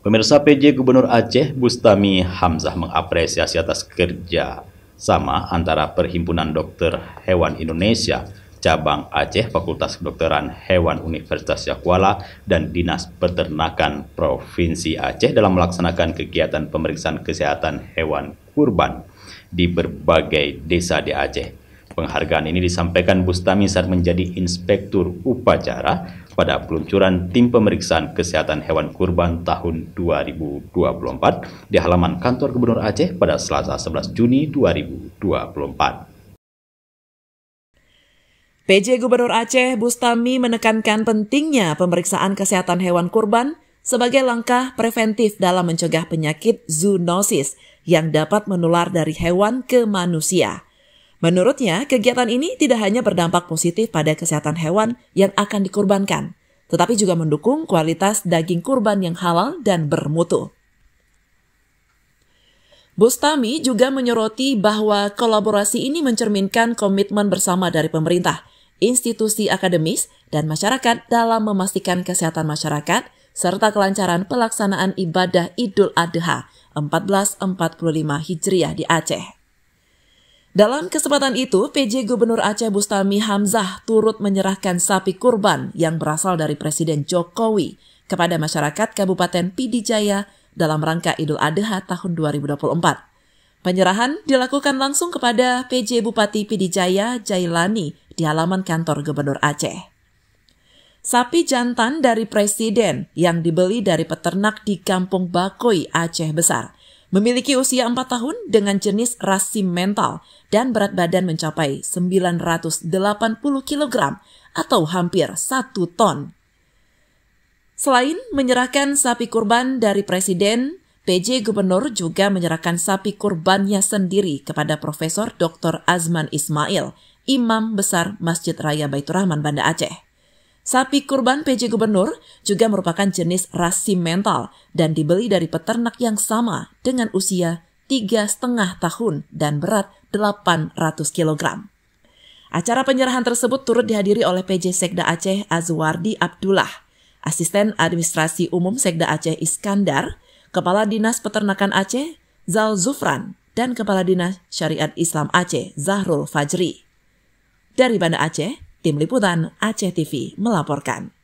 Pemirsa PJ Gubernur Aceh Bustami Hamzah mengapresiasi atas kerja sama antara Perhimpunan Dokter Hewan Indonesia Cabang Aceh Fakultas Kedokteran Hewan Universitas Yakuala dan Dinas Peternakan Provinsi Aceh dalam melaksanakan kegiatan pemeriksaan kesehatan hewan kurban di berbagai desa di Aceh. Penghargaan ini disampaikan Bustami saat menjadi inspektur upacara pada peluncuran tim pemeriksaan kesehatan hewan kurban tahun 2024 di halaman kantor Gubernur Aceh pada Selasa 11 Juni 2024. PJ Gubernur Aceh Bustami menekankan pentingnya pemeriksaan kesehatan hewan kurban sebagai langkah preventif dalam mencegah penyakit zoonosis yang dapat menular dari hewan ke manusia. Menurutnya, kegiatan ini tidak hanya berdampak positif pada kesehatan hewan yang akan dikurbankan, tetapi juga mendukung kualitas daging kurban yang halal dan bermutu. Bustami juga menyoroti bahwa kolaborasi ini mencerminkan komitmen bersama dari pemerintah, institusi akademis, dan masyarakat dalam memastikan kesehatan masyarakat serta kelancaran pelaksanaan ibadah Idul Adha 1445 Hijriah di Aceh. Dalam kesempatan itu, PJ Gubernur Aceh Bustami Hamzah turut menyerahkan sapi kurban yang berasal dari Presiden Jokowi kepada masyarakat Kabupaten Pidijaya dalam rangka Idul Adha tahun 2024. Penyerahan dilakukan langsung kepada PJ Bupati Pidijaya Jailani di halaman kantor Gubernur Aceh. Sapi jantan dari Presiden yang dibeli dari peternak di Kampung Bakoi, Aceh Besar – Memiliki usia 4 tahun dengan jenis rasi mental dan berat badan mencapai 980 kg atau hampir 1 ton. Selain menyerahkan sapi kurban dari Presiden, PJ Gubernur juga menyerahkan sapi kurbannya sendiri kepada Profesor Dr. Azman Ismail, Imam Besar Masjid Raya Baitur Rahman Banda Aceh. Sapi kurban PJ Gubernur juga merupakan jenis rasim mental dan dibeli dari peternak yang sama dengan usia tiga setengah tahun dan berat 800 kg. Acara penyerahan tersebut turut dihadiri oleh PJ Sekda Aceh Azwardi Abdullah, Asisten Administrasi Umum Sekda Aceh Iskandar, Kepala Dinas Peternakan Aceh Zal Zufran, dan Kepala Dinas Syariat Islam Aceh Zahrul Fajri. Dari Banda Aceh, Tim Liputan Aceh TV melaporkan.